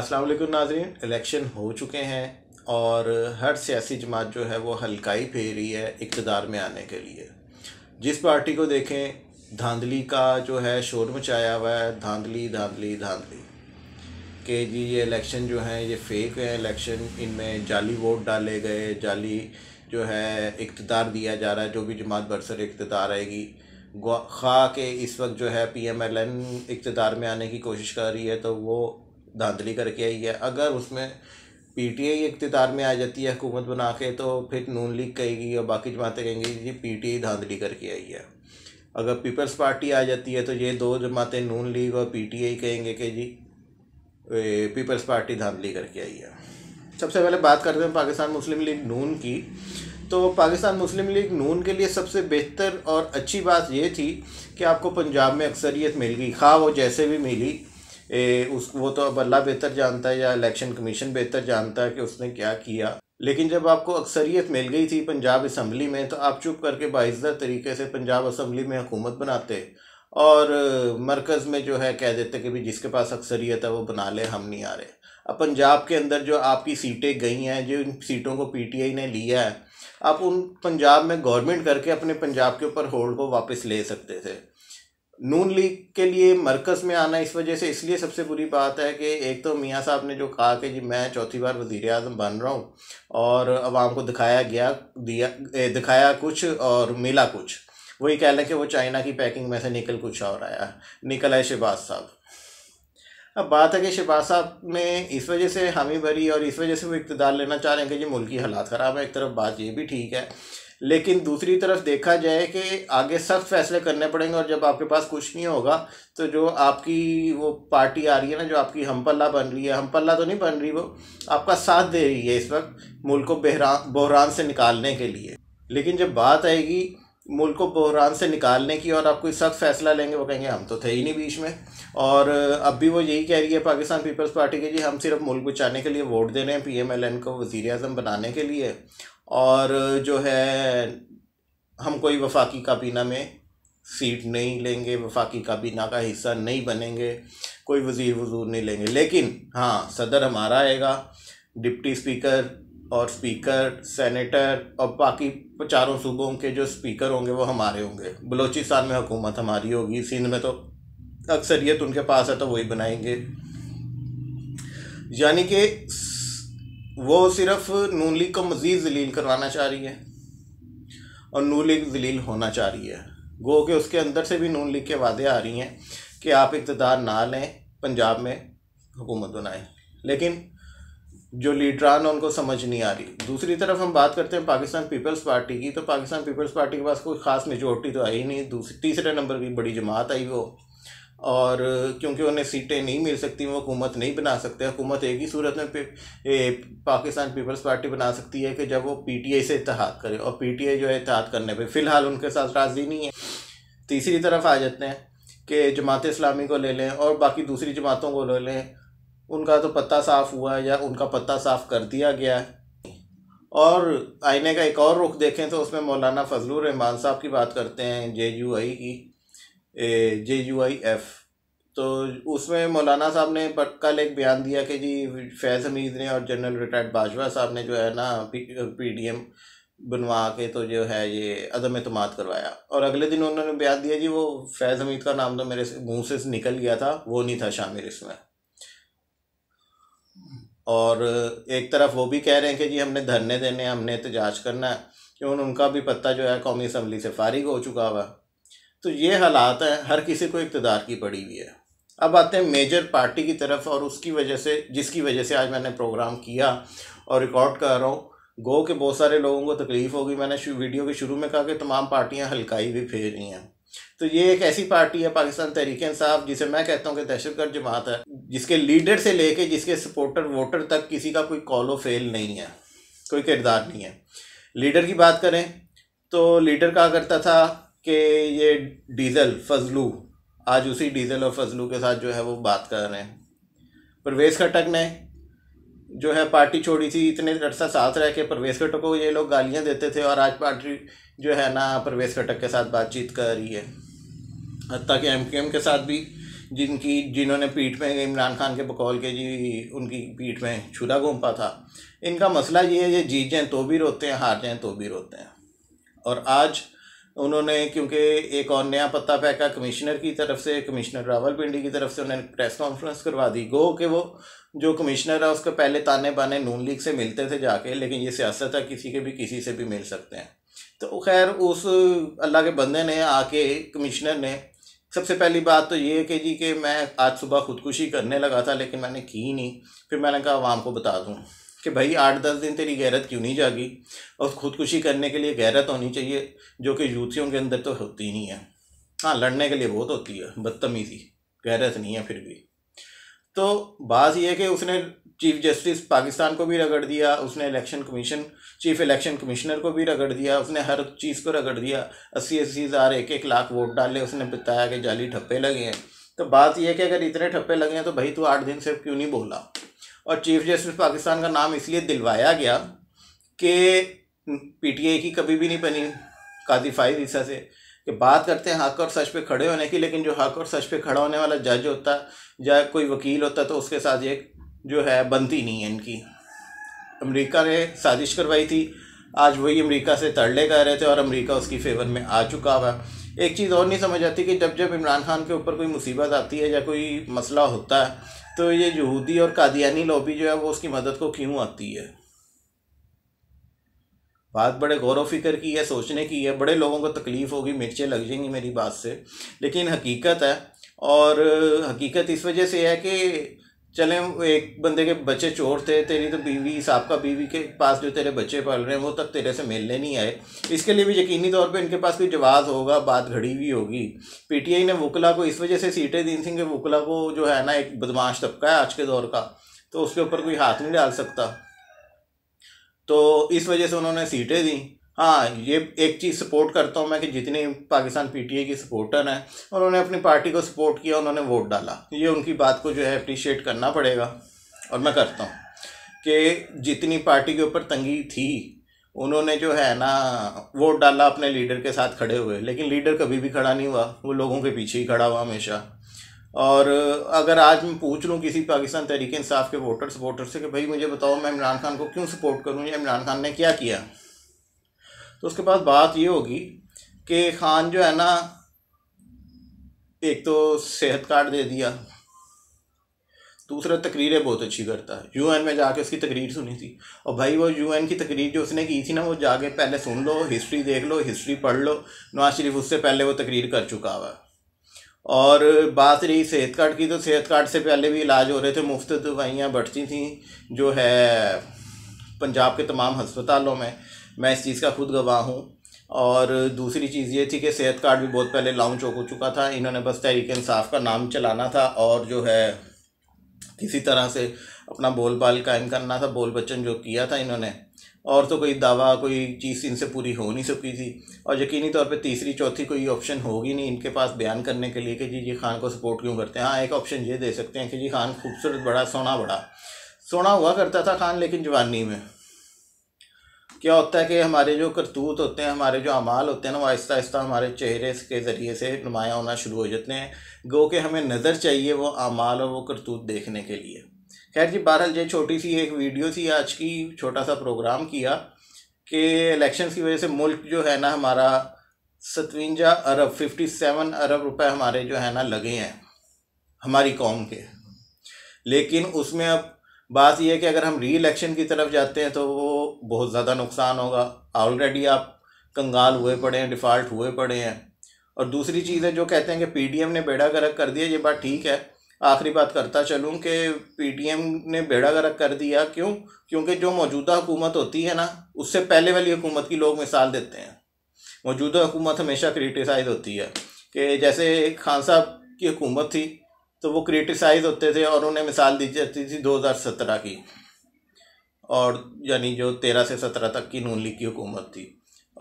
अस्सलाम वालेकुम नाजरीन इलेक्शन हो चुके हैं और हर सियासी जमात जो है वो हल्काई फेर रही है इकतदार में आने के लिए जिस पार्टी को देखें धांधली का जो है शोर मचाया हुआ है धांधली धांधली धांधली के जी ये इलेक्शन जो हैं ये फेक हैं इलेक्शन इनमें जाली वोट डाले गए जाली जो है इकतदार दिया जा रहा है जो भी जमात बरसर इकतदार आएगी खा के इस वक्त जो है पी एम एल एन इकतदार में आने की कोशिश कर रही है तो वो धांधली करके आई है अगर उसमें पी टी आई इकतदार में आ जाती है हुकूमत बना के तो फिर नून लीग कहेगी और बाकी जमातें कहेंगी जी पी टी आई धांधली करके आई है अगर पीपल्स पार्टी आ जाती है तो ये दो जमातें नून लीग और पी टी आई कहेंगे कि जी पीपल्स पार्टी धांधली करके आई है सबसे पहले बात करते हैं पाकिस्तान मुस्लिम लीग नून की तो पाकिस्तान मुस्लिम लीग नून के लिए सबसे बेहतर और अच्छी बात यह थी कि आपको पंजाब में अक्सरियत मिल गई खा वो जैसे भी मिली ए, उस वो तो अब अल्लाह बेहतर जानता है या इलेक्शन कमीशन बेहतर जानता है कि उसने क्या किया लेकिन जब आपको अक्सरियत मिल गई थी पंजाब असम्बली में तो आप चुप करके बाइजदा तरीके से पंजाब असम्बली में हुकूमत बनाते और मरकज़ में जो है कह देते कि भी जिसके पास अक्सरियत है वो बना ले हम नहीं आ रहे अब पंजाब के अंदर जो आपकी सीटें गई हैं जो सीटों को पीटीआई ने लिया है आप उन पंजाब में गवर्नमेंट करके अपने पंजाब के ऊपर होल्ड को वापस ले सकते थे नून लीग के लिए मरकज़ में आना इस वजह से इसलिए सबसे बुरी बात है कि एक तो मियाँ साहब ने जो कहा कि जी मैं चौथी बार वजीर अजम बन रहा हूँ और आवाम को दिखाया गया दिया दिखाया कुछ और मिला कुछ वही कह लें कि वो चाइना की पैकिंग में से निकल कुछ और आया निकल आए शहबाज साहब अब बात है कि शहबाज साहब ने इस वजह से हामी भरी और इस वजह से वो इकतदार लेना चाह रहे हैं कि जी मुल्क की हालात ख़राब है एक तरफ बात ये भी ठीक है लेकिन दूसरी तरफ देखा जाए कि आगे सख्त फैसले करने पड़ेंगे और जब आपके पास कुछ नहीं होगा तो जो आपकी वो पार्टी आ रही है ना जो आपकी हम पल्ला बन रही है हम पल्ला तो नहीं बन रही वो आपका साथ दे रही है इस वक्त मुल्क को बहरा बहरान से निकालने के लिए लेकिन जब बात आएगी मुल्क को बहरान से निकालने की और आप कोई सख्त फैसला लेंगे वो कहेंगे हम तो थे ही नहीं बीच में और अब भी वो यही कह रही है पाकिस्तान पीपल्स पार्टी के जी हम सिर्फ मुल्क बचाने के लिए वोट दे रहे हैं पी एम एल एन को वज़ी अजम बनाने के लिए और जो है हम कोई वफाकी काबीना में सीट नहीं लेंगे वफाकी काबीना का हिस्सा नहीं बनेंगे कोई वजीर वजूर नहीं लेंगे लेकिन हाँ सदर हमारा आएगा डिप्टी स्पीकर और स्पीकर सेनेटर और बाकी चारों सूबों के जो स्पीकर होंगे वो हमारे होंगे बलूचिस्तान में हुकूमत हमारी होगी सिंध में तो अक्सरियत उनके पास है तो वही बनाएंगे यानी कि वो सिर्फ नून लीग को मज़ीद जलील करवाना चाह रही है और नून लीग जलील होना चाह रही है गो के उसके अंदर से भी नून लीग के वादे आ रही हैं कि आप इकतदार ना लें पंजाब में हुकूमत बनाएं लेकिन जो लीडरान उनको समझ नहीं आ रही दूसरी तरफ हम बात करते हैं पाकिस्तान पीपल्स पार्टी की तो पाकिस्तान पीपल्स पार्टी के पास कोई ख़ास मेजोरिटी तो आई नहीं दूसरी तीसरे नंबर की बड़ी जमात आई वो और क्योंकि उन्हें सीटें नहीं मिल सकती वो हुकूमत नहीं बना सकते हुकूमत एक ही सूरत में पे, ए, पाकिस्तान पीपल्स पार्टी बना सकती है कि जब वो पीटीआई से इतिहाद करे और पीटीआई जो है इतिहाद करने पे फ़िलहाल उनके साथ राज़ी नहीं है तीसरी तरफ आ जाते हैं कि जमात इस्लामी को ले लें और बाकी दूसरी जमातों को ले लें उनका तो पत्ता साफ़ हुआ है या उनका पत्ता साफ़ कर दिया गया है और आईने का एक और रुख देखें तो उसमें मौलाना फजलुर रहमान साहब की बात करते हैं जे यू आई की जे यू आई एफ़ तो उसमें मौलाना साहब ने कल एक बयान दिया कि जी फैज़ हमीद ने और जनरल रिटायर्ड बाजवा साहब ने जो है ना पी डी एम बनवा के तो जो है ये अदम अतमाद करवाया और अगले दिन उन्होंने बयान दिया जी वो फैज़ हमीद का नाम तो मेरे मुंह से निकल गया था वो नहीं था शामिल इसमें और एक तरफ वो भी कह रहे हैं कि जी हमने धरने देने हमने एहतजाज करना है क्यों उनका भी पत्ता जो है कौमी असम्बली से फारिग हो चुका हुआ तो ये हालात हैं हर किसी को इकतदार की पड़ी हुई है अब आते हैं मेजर पार्टी की तरफ और उसकी वजह से जिसकी वजह से आज मैंने प्रोग्राम किया और रिकॉर्ड कर रहा हूँ गो के बहुत सारे लोगों को तकलीफ़ होगी मैंने वीडियो के शुरू में कहा कि तमाम पार्टियाँ हल्काई भी फेर रही हैं तो ये एक ऐसी पार्टी है पाकिस्तान तहरीक इंसाफ जिसे मैं कहता हूँ कि दहशतगर्द जमात है जिसके लीडर से लेके जिसके सपोर्टर वोटर तक किसी का कोई कॉलो फेल नहीं है कोई किरदार नहीं है लीडर की बात करें तो लीडर कहा करता था कि ये डीज़ल फजलू आज उसी डीज़ल और फजलू के साथ जो है वो बात कर रहे हैं परवेज़ खटक ने जो है पार्टी छोड़ी थी इतने अर्सा साथ रह के परवेज़ खटक को ये लोग गालियाँ देते थे और आज पार्टी जो है ना परवेज़ खटक के साथ बातचीत कर रही है हती कि एम के, के साथ भी जिनकी जिन्होंने पीठ में इमरान खान के बकौल के जी उनकी पीठ में छुरा घूमपा था इनका मसला ये है ये जीत जाएँ तो भी रोते हैं हार जाएँ तो भी रोते हैं और आज उन्होंने क्योंकि एक और नया पत्ता फेंका कमिश्नर की तरफ से कमिश्नर रावलपिंडी की तरफ से उन्होंने प्रेस कॉन्फ्रेंस करवा दी गो कि वो जो कमिश्नर है उसके पहले ताने बाने नून लीग से मिलते थे जाके लेकिन ये सियासत है किसी के भी किसी से भी मिल सकते हैं तो खैर उस अल्लाह के बंदे ने आके कमिश्नर ने सबसे पहली बात तो ये है कि जी कि मैं आज सुबह खुदकुशी करने लगा था लेकिन मैंने की नहीं फिर मैंने कहा आवाम को बता दूँ कि भाई आठ दस दिन तेरी गैरत क्यों नहीं जागी और खुदकुशी करने के लिए गैरत होनी चाहिए जो कि यूथियों के अंदर तो होती नहीं है हाँ लड़ने के लिए बहुत होती है बदतमीजी गैरत नहीं है फिर भी तो बात यह कि उसने चीफ जस्टिस पाकिस्तान को भी रगड़ दिया उसने election commission chief election commissioner को भी रगड़ दिया उसने हर चीज़ को रगड़ दिया अस्सी अस्सी हज़ार एक एक लाख वोट डाले उसने बताया कि जाली ठप्पे लगे हैं तो बात यह कि अगर इतने ठप्पे लगे हैं तो भाई तू आठ दिन से क्यों नहीं बोला और चीफ जस्टिस पाकिस्तान का नाम इसलिए दिलवाया गया कि पीटीए की कभी भी नहीं बनी काजी फाइज ईसा से कि बात करते हैं हक और सच पे खड़े होने की लेकिन जो हक और सच पे खड़ा होने वाला जज होता है या कोई वकील होता तो उसके साथ ये जो है बनती नहीं है इनकी अमेरिका ने साजिश करवाई थी आज वही अमेरिका से तड़ले कर रहे थे और अमेरिका उसकी फेवर में आ चुका हुआ एक चीज़ और नहीं समझ आती कि जब जब इमरान खान के ऊपर कोई मुसीबत आती है या कोई मसला होता है तो ये यहूदी और कादियानी लॉबी जो है वो उसकी मदद को क्यों आती है बात बड़े गौर व फिक्र की है सोचने की है बड़े लोगों को तकलीफ़ होगी मिर्चें लग जाएंगी मेरी बात से लेकिन हकीकत है और हकीकत इस वजह से है कि चले एक बंदे के बच्चे चोर थे तेरी तो बीवी साहब बीवी के पास जो तेरे बच्चे पाल रहे हैं वो तक तेरे से मिलने नहीं आए इसके लिए भी यकीनी तौर पे इनके पास कोई जवाब होगा बात घड़ी हुई होगी पीटीआई ने वकला को इस वजह से सीटें दीन सिंह के वकला को जो है ना एक बदमाश तबका है आज के दौर का तो उसके ऊपर कोई हाथ नहीं डाल सकता तो इस वजह से उन्होंने सीटें दी हाँ ये एक चीज़ सपोर्ट करता हूँ मैं कि जितने पाकिस्तान पीटीए के सपोर्टर हैं उन्होंने अपनी पार्टी को सपोर्ट किया उन्होंने वोट डाला ये उनकी बात को जो है अप्रिशिएट करना पड़ेगा और मैं करता हूँ कि जितनी पार्टी के ऊपर तंगी थी उन्होंने जो है ना वोट डाला अपने लीडर के साथ खड़े हुए लेकिन लीडर कभी भी खड़ा नहीं हुआ वो लोगों के पीछे ही खड़ा हुआ हमेशा और अगर आज मैं पूछ लूँ किसी पाकिस्तान तहरीक इंसाफ के वोटर सपोर्टर से कि भाई मुझे बताओ मैं इमरान खान को क्यों सपोर्ट करूँ या इमरान खान ने क्या किया तो उसके पास बात ये होगी कि खान जो है ना एक तो सेहत कार्ड दे दिया दूसरा तकरीरें बहुत अच्छी करता है यू में जाके उसकी तकरीर सुनी थी और भाई वो यू की तकरीर जो उसने की थी ना वो जाके पहले सुन लो हिस्ट्री देख लो हिस्ट्री पढ़ लो नवाज शरीफ उससे पहले वो तकरीर कर चुका हुआ और बात रही सेहत कार्ड की तो सेहत कार्ड से पहले भी इलाज हो रहे थे मुफ्त दवाइयाँ बढ़ती थी जो है पंजाब के तमाम हस्पतालों में मैं इस चीज़ का खुद गवाह हूँ और दूसरी चीज़ ये थी कि सेहत कार्ड भी बहुत पहले लॉन्च हो चुका था इन्होंने बस तहरीक इंसाफ का नाम चलाना था और जो है किसी तरह से अपना बोल बाल कायम करना था बोल बच्चन जो किया था इन्होंने और तो कोई दावा कोई चीज़ इनसे पूरी हो नहीं सकी थी और यकीनी तौर पे तीसरी चौथी कोई ऑप्शन होगी नहीं इनके पास बयान करने के लिए कि जी जी खान को सपोर्ट क्यों करते हैं हाँ एक ऑप्शन ये दे सकते हैं कि जी खान खूबसूरत बड़ा सोना बड़ा सोना हुआ करता था खान लेकिन जवानी में क्या होता है कि हमारे जो करतूत होते हैं हमारे जो अमाल होते हैं ना वो आहिस्ता आहिस्ता हमारे चेहरे के ज़रिए से नुमाया होना शुरू हो जाते हैं गो के हमें नज़र चाहिए वो अमाल और वो करतूत देखने के लिए खैर जी बहरहाल ये छोटी सी एक वीडियो थी आज की छोटा सा प्रोग्राम किया कि इलेक्शन की वजह से मुल्क जो है ना हमारा सतवंजा अरब फिफ्टी सेवन अरब रुपए हमारे जो है ना लगे हैं हमारी कौम के लेकिन उसमें अब बात यह है कि अगर हम री इलेक्शन की तरफ जाते हैं तो वो बहुत ज़्यादा नुकसान होगा ऑलरेडी आप कंगाल हुए पड़े हैं डिफ़ाल्ट हुए पड़े हैं और दूसरी चीज़ है जो कहते हैं कि पीडीएम ने बेड़ा गर्क कर दिया ये बात ठीक है आखिरी बात करता चलूँ कि एम ने बेड़ा गर्क कर दिया क्यों क्योंकि जो मौजूदा हुकूमत होती है ना उससे पहले वाली हुकूमत की लोग मिसाल देते हैं मौजूदा हुकूमत हमेशा क्रिटिसाइज होती है कि जैसे खान साहब की हुकूमत थी तो वो क्रिटिसाइज होते थे और उन्हें मिसाल दी जाती थी 2017 की और यानी जो तेरह से सत्रह तक की नून लीग की हुकूमत थी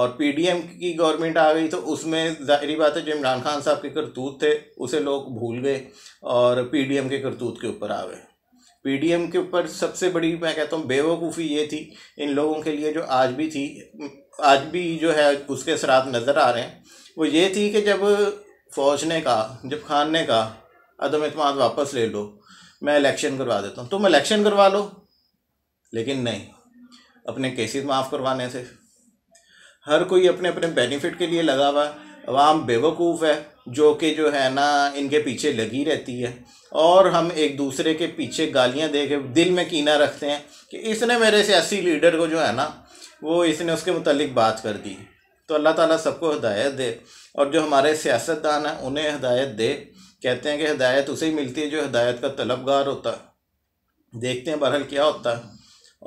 और पीडीएम की गवर्नमेंट आ गई तो उसमें जाहरी बात है जो इमरान खान साहब के करतूत थे उसे लोग भूल गए और पीडीएम के करतूत के ऊपर आ गए पीडीएम के ऊपर सबसे बड़ी मैं कहता हूँ बेवकूफ़ी ये थी इन लोगों के लिए जो आज भी थी आज भी जो है उसके असरात नज़र आ रहे हैं वो ये थी कि जब फौज ने कहा जब खान ने कहा अदम अतमाद वापस ले लो मैं इलेक्शन करवा देता हूँ तुम तो इलेक्शन करवा लो लेकिन नहीं अपने केसेस माफ़ करवाने से हर कोई अपने अपने बेनिफिट के लिए लगा हुआ अवाम बेवकूफ़ है जो कि जो है ना इनके पीछे लगी रहती है और हम एक दूसरे के पीछे गालियाँ दे के दिल में कीना रखते हैं कि इसने मेरे सियासी लीडर को जो है ना वो इसने उसके मुतलिक बात कर दी तो अल्लाह ताला सबको हदायत दे और जो हमारे सियासतदान हैं उन्हें हदायत दे कहते हैं कि हदायत उसे ही मिलती है जो हदायत का तलबगार होता है देखते हैं बहरहाल क्या होता है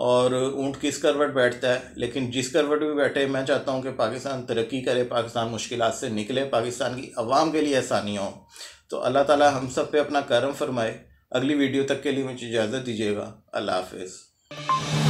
और ऊँट किस करवट बैठता है लेकिन जिस करवट भी बैठे मैं चाहता हूँ कि पाकिस्तान तरक्की करे पाकिस्तान मुश्किल से निकले पाकिस्तान की आवाम के लिए आसानियाँ हो तो अल्लाह ताला हम सब पे अपना करम फरमाए अगली वीडियो तक के लिए मुझे इजाज़त दीजिएगा अल्लाह हाफिज़